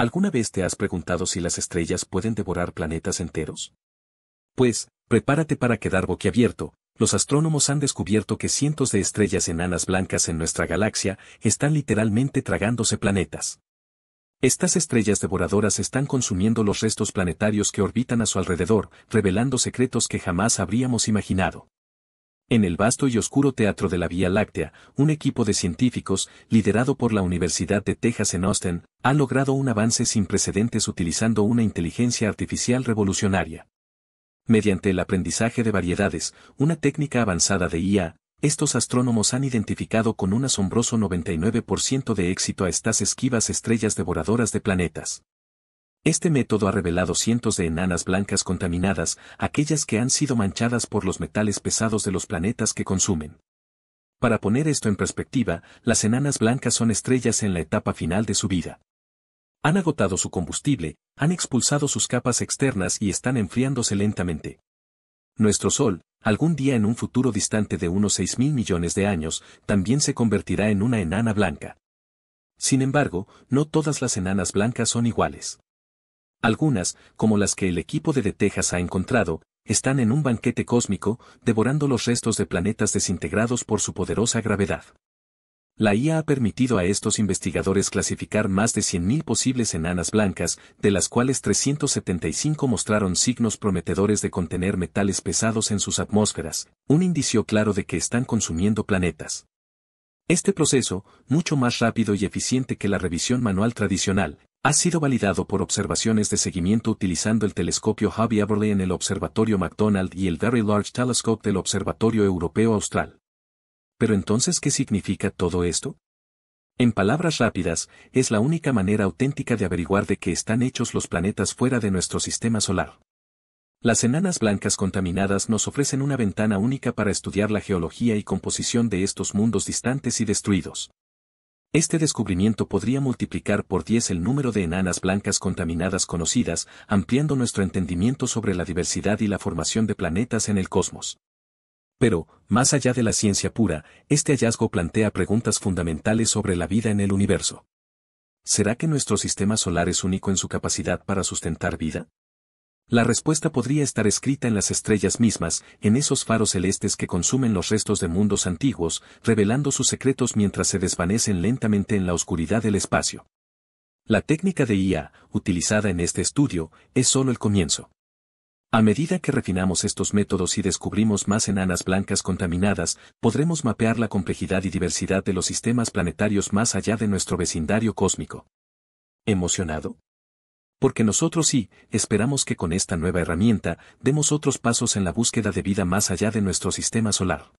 ¿Alguna vez te has preguntado si las estrellas pueden devorar planetas enteros? Pues, prepárate para quedar boquiabierto, los astrónomos han descubierto que cientos de estrellas enanas blancas en nuestra galaxia están literalmente tragándose planetas. Estas estrellas devoradoras están consumiendo los restos planetarios que orbitan a su alrededor, revelando secretos que jamás habríamos imaginado. En el vasto y oscuro teatro de la Vía Láctea, un equipo de científicos, liderado por la Universidad de Texas en Austin, ha logrado un avance sin precedentes utilizando una inteligencia artificial revolucionaria. Mediante el aprendizaje de variedades, una técnica avanzada de IA, estos astrónomos han identificado con un asombroso 99% de éxito a estas esquivas estrellas devoradoras de planetas. Este método ha revelado cientos de enanas blancas contaminadas, aquellas que han sido manchadas por los metales pesados de los planetas que consumen. Para poner esto en perspectiva, las enanas blancas son estrellas en la etapa final de su vida. Han agotado su combustible, han expulsado sus capas externas y están enfriándose lentamente. Nuestro Sol, algún día en un futuro distante de unos mil millones de años, también se convertirá en una enana blanca. Sin embargo, no todas las enanas blancas son iguales. Algunas, como las que el equipo de, de Texas ha encontrado, están en un banquete cósmico, devorando los restos de planetas desintegrados por su poderosa gravedad. La IA ha permitido a estos investigadores clasificar más de 100.000 posibles enanas blancas, de las cuales 375 mostraron signos prometedores de contener metales pesados en sus atmósferas, un indicio claro de que están consumiendo planetas. Este proceso, mucho más rápido y eficiente que la revisión manual tradicional, ha sido validado por observaciones de seguimiento utilizando el telescopio hobby Everly en el Observatorio McDonald y el Very Large Telescope del Observatorio Europeo Austral. Pero entonces, ¿qué significa todo esto? En palabras rápidas, es la única manera auténtica de averiguar de qué están hechos los planetas fuera de nuestro sistema solar. Las enanas blancas contaminadas nos ofrecen una ventana única para estudiar la geología y composición de estos mundos distantes y destruidos. Este descubrimiento podría multiplicar por 10 el número de enanas blancas contaminadas conocidas, ampliando nuestro entendimiento sobre la diversidad y la formación de planetas en el cosmos. Pero, más allá de la ciencia pura, este hallazgo plantea preguntas fundamentales sobre la vida en el universo. ¿Será que nuestro sistema solar es único en su capacidad para sustentar vida? La respuesta podría estar escrita en las estrellas mismas, en esos faros celestes que consumen los restos de mundos antiguos, revelando sus secretos mientras se desvanecen lentamente en la oscuridad del espacio. La técnica de IA, utilizada en este estudio, es solo el comienzo. A medida que refinamos estos métodos y descubrimos más enanas blancas contaminadas, podremos mapear la complejidad y diversidad de los sistemas planetarios más allá de nuestro vecindario cósmico. ¿Emocionado? Porque nosotros sí, esperamos que con esta nueva herramienta, demos otros pasos en la búsqueda de vida más allá de nuestro sistema solar.